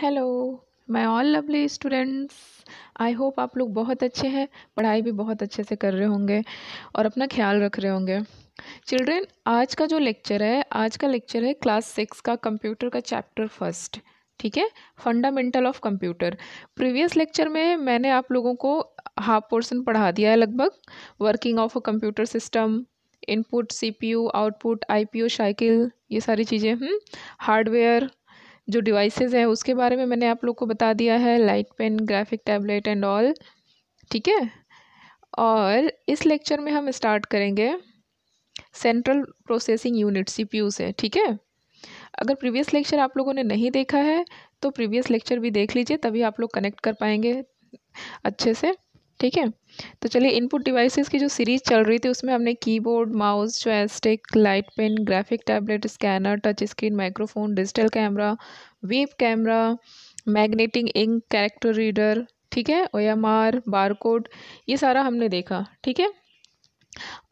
Hello my all lovely students I hope आप लोग बहुत अच्छे हैं पढ़ाई भी बहुत अच्छे से कर रहे होंगे और अपना ख्याल रख रहे होंगे चिल्ड्रेन आज का जो लेक्चर है आज का लेक्चर है क्लास सिक्स का कंप्यूटर का चैप्टर फर्स्ट ठीक है fundamental of computer previous lecture में मैंने आप लोगों को हाफ पोर्सन पढ़ा दिया है लगभग working of a computer system input CPU output IPU cycle ये सारी चीज़ें हार्डवेयर हम्म, जो डिवाइसेस हैं उसके बारे में मैंने आप लोग को बता दिया है light pen graphic tablet and all ठीक है और इस लेक्चर में हम स्टार्ट करेंगे सेंट्रल प्रोसेसिंग यूनिट सीपीयू से ठीक है अगर प्रीवियस लेक्चर आप लोगों ने नहीं देखा है तो प्रीवियस लेक्चर भी देख लीजिए तभी आप लोग कनेक्ट कर पाएंगे अच्छे से ठीक है तो चलिए इनपुट डिवाइसेस की जो सीरीज़ चल रही थी उसमें हमने keyboard mouse joystick light pen graphic tablet scanner touch screen microphone digital camera web camera magnetic ink character reader ठीक है ओ एम आर बारकोड ये सारा हमने देखा ठीक है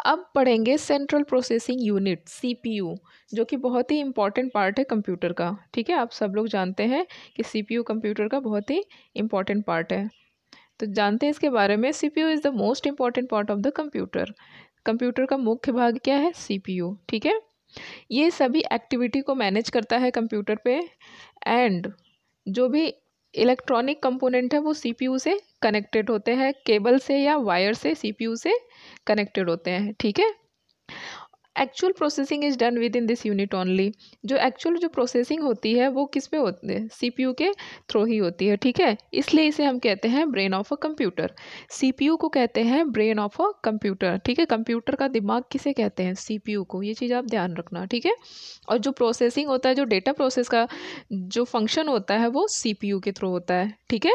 अब पढ़ेंगे सेंट्रल प्रोसेसिंग यूनिट सीपीयू जो कि बहुत ही इंपॉर्टेंट पार्ट है कंप्यूटर का ठीक है आप सब लोग जानते हैं कि सीपीयू कंप्यूटर का बहुत ही इंपॉर्टेंट पार्ट है तो जानते हैं इसके बारे में C P U is the most important part of the computer computer का मुख्य भाग क्या है सी पी यू ठीक है ये सभी एक्टिविटी को मैनेज करता है कंप्यूटर पे एंड जो भी इलेक्ट्रॉनिक कंपोनेंट है वो सीपीयू से कनेक्टेड होते हैं केबल से या वायर से सीपीयू से कनेक्टेड होते हैं ठीक है actual processing is done within this unit only जो एक्चुअल जो प्रोसेसिंग होती है वो किस पे होती है यू के थ्रू ही होती है ठीक है इसलिए इसे हम कहते हैं brain of a computer U को कहते हैं ब्रेन ऑफ अ कंप्यूटर ठीक है कंप्यूटर का दिमाग किसे कहते हैं यू को ये चीज़ आप ध्यान रखना ठीक है और जो प्रोसेसिंग होता है जो डेटा प्रोसेस का जो फंक्शन होता है वो यू के थ्रू होता है ठीक है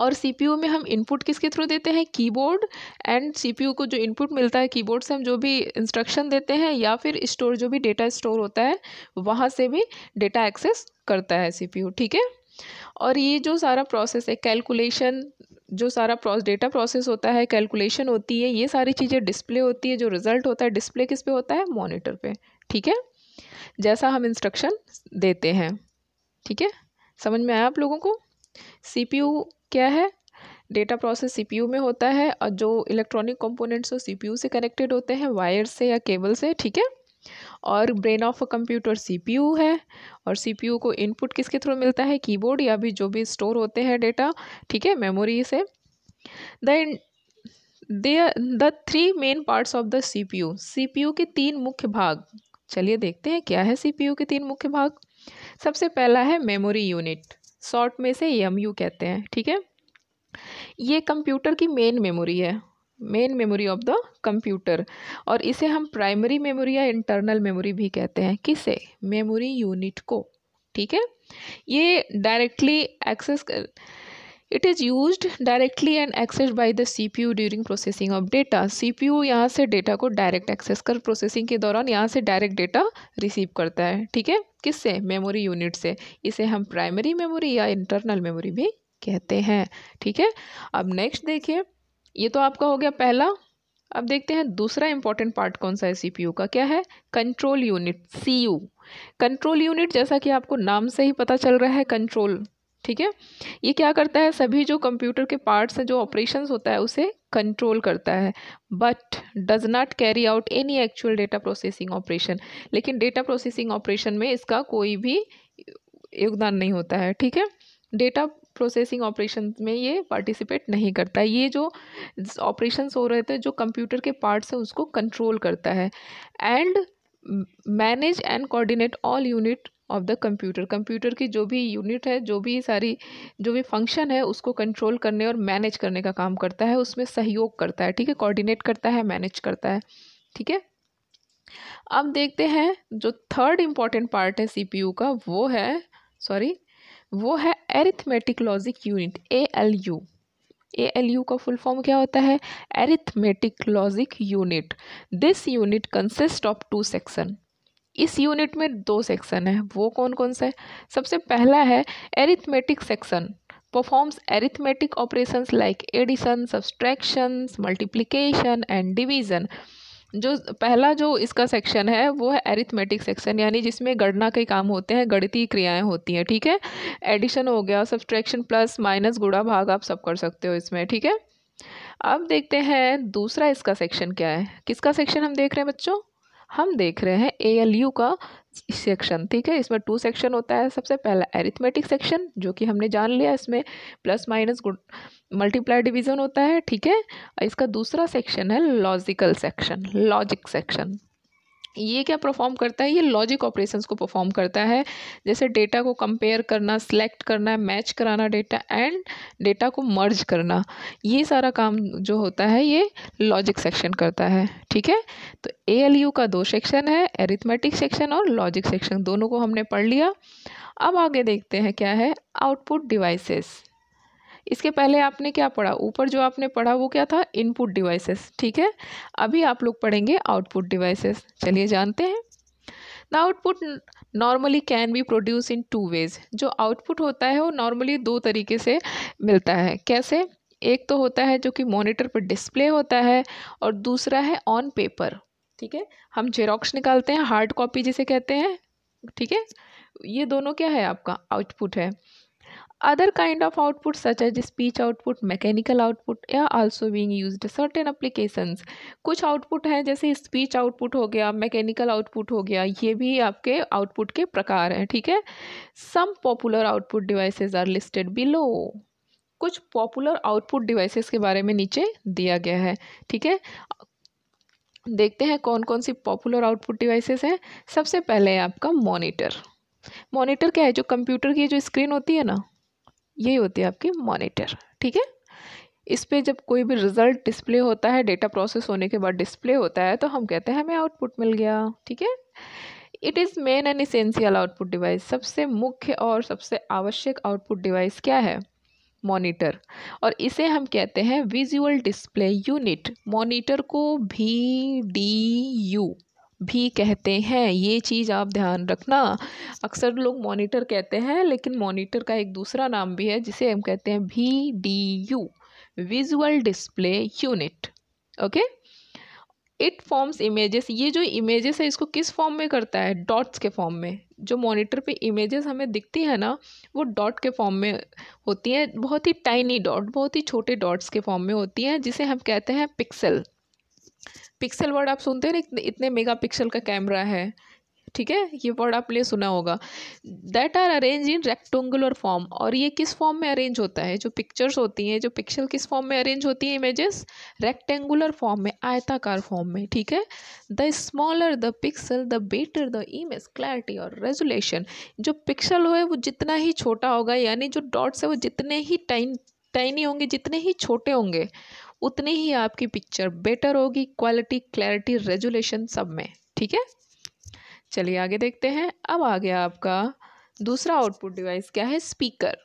और सीपीयू में हम इनपुट किसके थ्रू देते हैं कीबोर्ड एंड सीपीयू को जो इनपुट मिलता है कीबोर्ड से हम जो भी इंस्ट्रक्शन देते हैं या फिर स्टोर जो भी डेटा स्टोर होता है वहाँ से भी डेटा एक्सेस करता है सीपीयू ठीक है और ये जो सारा प्रोसेस है कैलकुलेशन जो सारा प्रोस डेटा प्रोसेस होता है कैलकुलेशन होती है ये सारी चीज़ें डिस्प्ले होती है जो रिजल्ट होता है डिस्प्ले किस पे होता है मॉनिटर पे ठीक है जैसा हम इंस्ट्रक्शन देते हैं ठीक है समझ में आया आप लोगों को सीपीयू क्या है डेटा प्रोसेस सीपीयू में होता है और जो इलेक्ट्रॉनिक कंपोनेंट्स वो सीपीयू से कनेक्टेड होते हैं वायर से या केबल से ठीक है और brain of a computer CPU है और सीपीयू को इनपुट किसके थ्रू मिलता है कीबोर्ड या भी जो भी स्टोर होते हैं डेटा ठीक है मेमोरी से they the three main parts of the CPU CPU के तीन मुख्य भाग चलिए देखते हैं क्या है सीपीयू के तीन मुख्य भाग सबसे पहला है मेमोरी यूनिट शॉर्ट में से एम यू कहते हैं ठीक है ये कंप्यूटर की मेन मेमोरी है main memory of the computer और इसे हम प्राइमरी मेमोरी या इंटरनल मेमोरी भी कहते हैं किसे मेमोरी यूनिट को ठीक है ये डायरेक्टली एक्सेस कर it is use directly and access by the C P U during processing of data C P U यहाँ से डेटा को डायरेक्ट एक्सेस कर प्रोसेसिंग के दौरान यहाँ से डायरेक्ट डेटा रिसीव करता है ठीक है किससे मेमोरी यूनिट से इसे हम प्राइमरी मेमोरी या इंटरनल मेमोरी भी कहते हैं ठीक है अब नेक्स्ट देखिए ये तो आपका हो गया पहला अब देखते हैं दूसरा इंपॉर्टेंट पार्ट कौन सा है सी पी यू का क्या है control unit C U control unit जैसा कि आपको नाम से ही पता चल रहा है कंट्रोल ठीक है ये क्या करता है सभी जो कंप्यूटर के पार्ट्स हैं जो ऑपरेशन होता है उसे कंट्रोल करता है but does not carry out any actual data processing operation लेकिन डेटा प्रोसेसिंग ऑपरेशन में इसका कोई भी योगदान नहीं होता है ठीक है डेटा प्रोसेसिंग ऑपरेशन में ये पार्टिसिपेट नहीं करता है ये जो ऑपरेशंस हो रहे थे जो कंप्यूटर के पार्ट्स हैं उसको कंट्रोल करता है and manage and coordinate all unit of the computer computer की जो भी यूनिट है जो भी सारी जो भी फंक्शन है उसको कंट्रोल करने और मैनेज करने का काम करता है उसमें सहयोग करता है ठीक है कोऑर्डिनेट करता है मैनेज करता है ठीक है अब देखते हैं जो थर्ड इम्पॉर्टेंट पार्ट है सी का वो है सॉरी वो है arithmetic logic unit A L U A L U का फुल फॉर्म क्या होता है arithmetic logic unit this unit consist of two section इस यूनिट में दो सेक्शन है वो कौन कौन सा है सबसे पहला है arithmetic section performs arithmetic operation like addition subtraction multiplication and division जो पहला जो इसका सेक्शन है वो है एरिथमेटिक सेक्शन यानी जिसमें गणना के काम होते हैं गणितीय क्रियाएं होती हैं ठीक है एडिशन हो गया सब्सट्रैक्शन प्लस माइनस गुड़ा भाग आप सब कर सकते हो इसमें ठीक है अब देखते हैं दूसरा इसका सेक्शन क्या है किसका सेक्शन हम देख रहे हैं बच्चों हम देख रहे हैं ए एल यू का सेक्शन ठीक है इसमें टू सेक्शन होता है सबसे पहला एरिथमेटिक सेक्शन जो कि हमने जान लिया इसमें plus minus good multiply division होता है ठीक है इसका दूसरा सेक्शन है लॉजिकल सेक्शन लॉजिक सेक्शन ये क्या परफॉर्म करता है ये लॉजिक ऑपरेशंस को परफॉर्म करता है जैसे डेटा को कंपेयर करना सेलेक्ट करना मैच कराना डेटा एंड डेटा को मर्ज करना ये सारा काम जो होता है ये लॉजिक सेक्शन करता है ठीक है तो ए का दो सेक्शन है एरिथमेटिक सेक्शन और लॉजिक सेक्शन दोनों को हमने पढ़ लिया अब आगे देखते हैं क्या है आउटपुट डिवाइसेस इसके पहले आपने क्या पढ़ा ऊपर जो आपने पढ़ा वो क्या था इनपुट डिवाइसेस ठीक है अभी आप लोग पढ़ेंगे आउटपुट डिवाइसेस चलिए जानते हैं the output normally can be produce in two ways जो आउटपुट होता है वो नॉर्मली दो तरीके से मिलता है कैसे एक तो होता है जो कि मॉनिटर पर डिस्प्ले होता है और दूसरा है ऑन पेपर ठीक है हम जेरोक्स निकालते हैं हार्ड कॉपी जिसे कहते हैं ठीक है ये दोनों क्या है आपका आउटपुट है Other kind of output such as speech output, mechanical output are also being used certain applications. kuch output hai jaise speech output ho gaya mechanical output ho gaya ye bhi aapke output ke prakar hai theek hai Some popular output devices are listed below. कुछ popular output devices के बारे में नीचे दिया गया है ठीक है देखते हैं कौन कौन सी पॉपुलर आउटपुट डिवाइसेस हैं सबसे पहले है आपका मॉनिटर मॉनिटर क्या है जो कंप्यूटर की जो स्क्रीन होती है ना यही होती है आपकी मॉनिटर ठीक है इस पर जब कोई भी रिजल्ट डिस्प्ले होता है डेटा प्रोसेस होने के बाद डिस्प्ले होता है तो हम कहते हैं हमें आउटपुट मिल गया ठीक है it is main and essential output device सबसे मुख्य और सबसे आवश्यक आउटपुट डिवाइस क्या है मॉनिटर और इसे हम कहते हैं विजुअल डिस्प्ले यूनिट मॉनिटर को भी डी यू भी कहते हैं ये चीज़ आप ध्यान रखना अक्सर लोग मॉनिटर कहते हैं लेकिन मॉनिटर का एक दूसरा नाम भी है जिसे हम कहते हैं V D U visual display unit okay it forms images ये जो इमेजेस है इसको किस फॉर्म में करता है डॉट्स के फॉर्म में जो मॉनिटर पे इमेजेस हमें दिखती है ना वो डॉट के फॉर्म में होती हैं बहुत ही टाइनी डॉट बहुत ही छोटे डॉट्स के फॉर्म में होती हैं जिसे हम कहते हैं पिक्सल पिक्सल वर्ड आप सुनते हैं ना इतने मेगा पिक्सल का कैमरा है ठीक है ये वर्ड आपने सुना होगा that are arrange in rectangular form और ये किस फॉर्म में अरेंज होता है जो पिक्चर्स होती हैं जो पिक्सल किस फॉर्म में अरेंज होती है इमेजेस रेक्टेंगुलर फॉर्म में आयताकार फॉर्म में ठीक है the smaller the pixel the better the image clarity और रेजुलेशन जो पिक्सल हो वो जितना ही छोटा होगा यानी जो डॉट्स है वो जितने ही टाइन टाइनी होंगे जितने ही छोटे होंगे उतनी ही आपकी पिक्चर बेटर होगी क्वालिटी क्लैरिटी रेजुलेशन सब में ठीक है चलिए आगे देखते हैं अब आ गया आपका दूसरा आउटपुट डिवाइस क्या है स्पीकर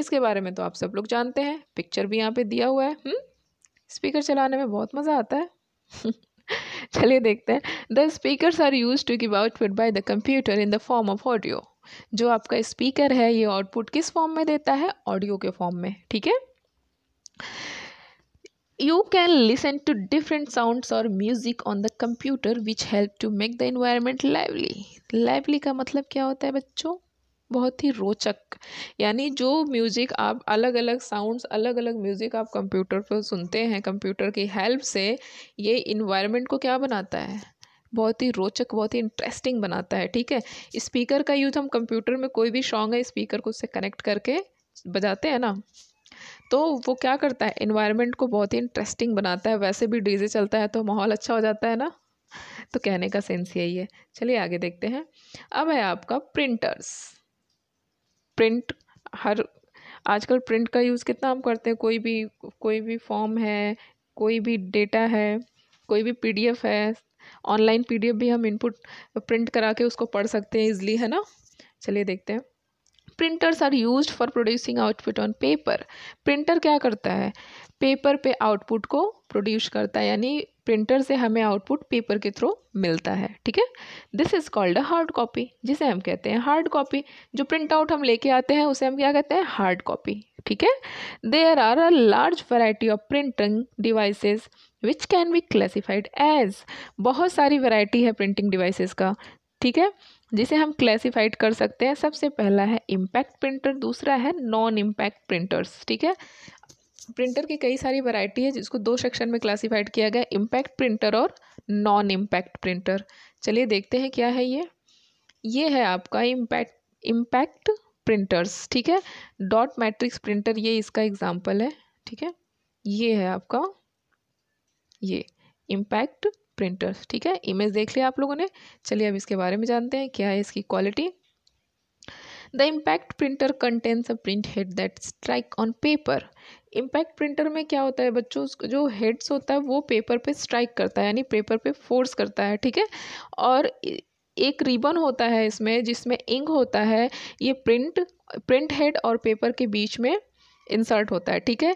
इसके बारे में तो आप सब लोग जानते हैं पिक्चर भी यहाँ पे दिया हुआ है हुँ? हम्म? स्पीकर चलाने में बहुत मज़ा आता है चलिए देखते हैं the speaker are use to give output by the computer in the form of audio जो आपका स्पीकर है ये आउटपुट किस फॉर्म में देता है ऑडियो के फॉर्म में ठीक है you can listen to different sounds or music on the computer which help to make the environment lively lively का मतलब क्या होता है बच्चों बहुत ही रोचक यानी जो म्यूज़िक आप अलग अलग साउंड्स अलग अलग म्यूज़िक आप कंप्यूटर पर सुनते हैं कंप्यूटर की हेल्प से ये इन्वायरमेंट को क्या बनाता है बहुत ही रोचक बहुत ही इंटरेस्टिंग बनाता है ठीक है स्पीकर का यूज़ हम कंप्यूटर में कोई भी सॉन्ग है स्पीकर को उससे कनेक्ट करके बजाते हैं ना तो वो क्या करता है इन्वायरमेंट को बहुत ही इंटरेस्टिंग बनाता है वैसे भी डीजे चलता है तो माहौल अच्छा हो जाता है ना तो कहने का सेंस यही है चलिए आगे देखते हैं अब है आपका प्रिंटर्स प्रिंट हर आजकल प्रिंट का यूज़ कितना हम करते हैं कोई भी कोई भी फॉर्म है कोई भी डेटा है कोई भी पीडीएफ है ऑनलाइन पीडीएफ भी हम इनपुट प्रिंट करा के उसको पढ़ सकते हैं ईजिली है ना चलिए देखते हैं printers are use for producing output on paper printer क्या करता है पेपर पे आउटपुट को प्रोड्यूस करता है यानी प्रिंटर से हमें आउटपुट पेपर के थ्रू मिलता है ठीक है this is called a hard copy जिसे हम कहते हैं हार्ड कॉपी जो प्रिंट आउट हम लेके आते हैं उसे हम क्या कहते हैं हार्ड कॉपी ठीक है there are a large variety of printing devices which can be classified as बहुत सारी वैरायटी है प्रिंटिंग डिवाइसेस का ठीक है जिसे हम क्लासिफाइड कर सकते हैं सबसे पहला है इम्पैक्ट प्रिंटर दूसरा है नॉन इम्पैक्ट प्रिंटर्स ठीक है प्रिंटर की कई सारी वैरायटी है जिसको दो सेक्शन में क्लासिफाइड किया गया इम्पैक्ट प्रिंटर और नॉन इम्पैक्ट प्रिंटर चलिए देखते हैं क्या है ये ये है आपका इम्पैक्ट इम्पैक्ट प्रिंटर्स ठीक है डॉट मैट्रिक्स प्रिंटर ये इसका एग्जाम्पल है ठीक है ये है आपका ये इम्पैक्ट प्रिंटर्स ठीक है इमेज देख लिया आप लोगों ने चलिए अब इसके बारे में जानते हैं क्या है इसकी quality the impact printer contains a print head that strike on paper impact printer में क्या होता है बच्चों जो हेड्स होता है वो पेपर पे स्ट्राइक करता है यानी पेपर पे फोर्स करता है ठीक है और एक रिबन होता है इसमें जिसमें इंक होता है ये प्रिंट प्रिंट हेड और पेपर के बीच में इंसर्ट होता है ठीक है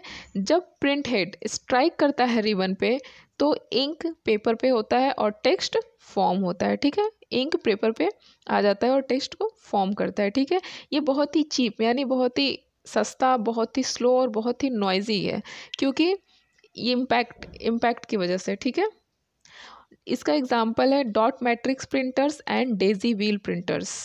जब प्रिंट हेड स्ट्राइक करता है रिबन पे तो इंक पेपर पे होता है और टेक्स्ट फॉर्म होता है ठीक है इंक पेपर पे आ जाता है और टेक्स्ट को फॉर्म करता है ठीक है ये बहुत ही चीप यानी बहुत ही सस्ता बहुत ही स्लो और बहुत ही नॉइजी है क्योंकि ये इम्पैक्ट इम्पैक्ट की वजह से ठीक है इसका एग्जाम्पल है dot matrix printers and daisy wheel printers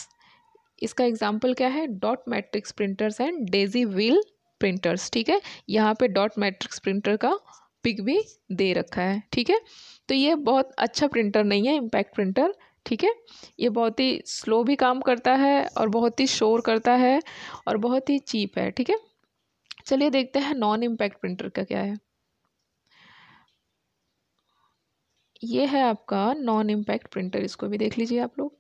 इसका एग्जाम्पल क्या है dot matrix printers and daisy wheel printers ठीक है यहाँ पे डॉट मैट्रिक्स प्रिंटर का पिक भी दे रखा है ठीक है तो ये बहुत अच्छा प्रिंटर नहीं है इम्पैक्ट प्रिंटर ठीक है ये बहुत ही स्लो भी काम करता है और बहुत ही शोर करता है और बहुत ही चीप है ठीक है चलिए देखते हैं नॉन इम्पैक्ट प्रिंटर का क्या है ये है आपका नॉन इम्पैक्ट प्रिंटर इसको भी देख लीजिए आप लोग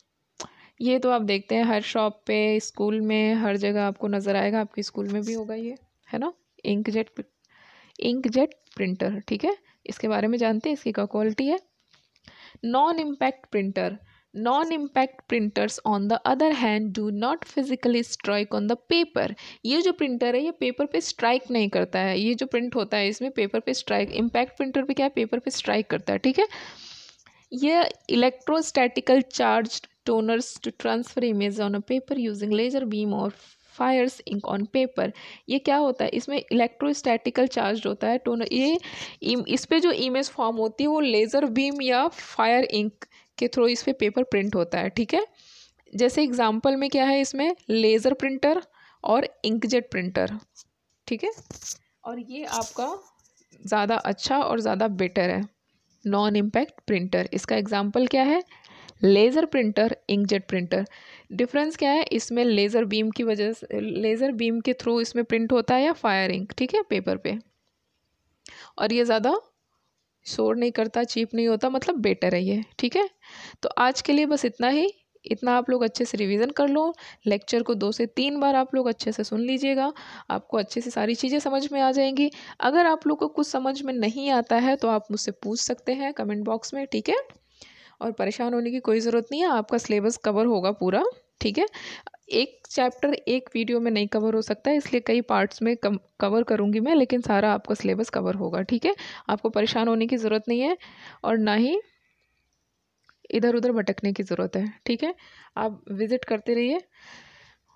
ये तो आप देखते हैं हर शॉप पे स्कूल में हर जगह आपको नज़र आएगा आपके स्कूल में भी होगा ये है ना inkjet inkjet printer ठीक है इसके बारे में जानते हैं इसकी क्या क्वालिटी है non impact printer non impact printers on the other hand do not physically strike on the paper ये जो प्रिंटर है ये पेपर पे स्ट्राइक नहीं करता है ये जो प्रिंट होता है इसमें पेपर पे स्ट्राइक इम्पैक्ट प्रिंटर भी क्या है पेपर पे स्ट्राइक करता है ठीक है ये electrostatical charge toners to transfer image on a paper using laser beam और फायर्स इंक ऑन पेपर ये क्या होता है इसमें इलेक्ट्रोस्टैटिकल चार्ज होता है टोनर तो ये इस पर जो इमेज फॉर्म होती है वो लेज़र बीम या फायर इंक के थ्रू इस पर पेपर प्रिंट होता है ठीक है जैसे एग्जाम्पल में क्या है इसमें लेज़र प्रिंटर और इंकजेट प्रिंटर ठीक है और ये आपका ज़्यादा अच्छा और ज़्यादा बेटर है नॉन इम्पैक्ट प्रिंटर इसका एग्जाम्पल क्या है laser printer inkjet printer difference क्या है इसमें लेज़र बीम की वजह से लेज़र बीम के थ्रू इसमें प्रिंट होता है या फायर इंक ठीक है पेपर पे और ये ज़्यादा शोर नहीं करता चीप नहीं होता मतलब बेटर है ये ठीक है तो आज के लिए बस इतना ही इतना आप लोग अच्छे से रिवीजन कर लो लेक्चर को दो से तीन बार आप लोग अच्छे से सुन लीजिएगा आपको अच्छे से सारी चीज़ें समझ में आ जाएंगी अगर आप लोग को कुछ समझ में नहीं आता है तो आप मुझसे पूछ सकते हैं कमेंट बॉक्स में ठीक है और परेशान होने की कोई ज़रूरत नहीं है आपका सिलेबस कवर होगा पूरा ठीक है एक चैप्टर एक वीडियो में नहीं कवर हो सकता है इसलिए कई पार्ट्स में कम कवर करूँगी मैं लेकिन सारा आपका सिलेबस कवर होगा ठीक है आपको परेशान होने की ज़रूरत नहीं है और ना ही इधर उधर भटकने की ज़रूरत है ठीक है आप विज़िट करते रहिए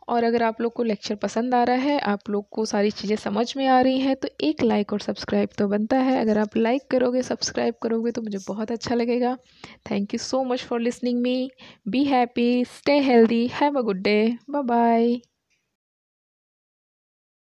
और अगर आप लोग को लेक्चर पसंद आ रहा है आप लोग को सारी चीज़ें समझ में आ रही हैं तो एक लाइक और सब्सक्राइब तो बनता है अगर आप लाइक करोगे सब्सक्राइब करोगे तो मुझे बहुत अच्छा लगेगा thank you so much for listening me be happy stay healthy have a good day bye bye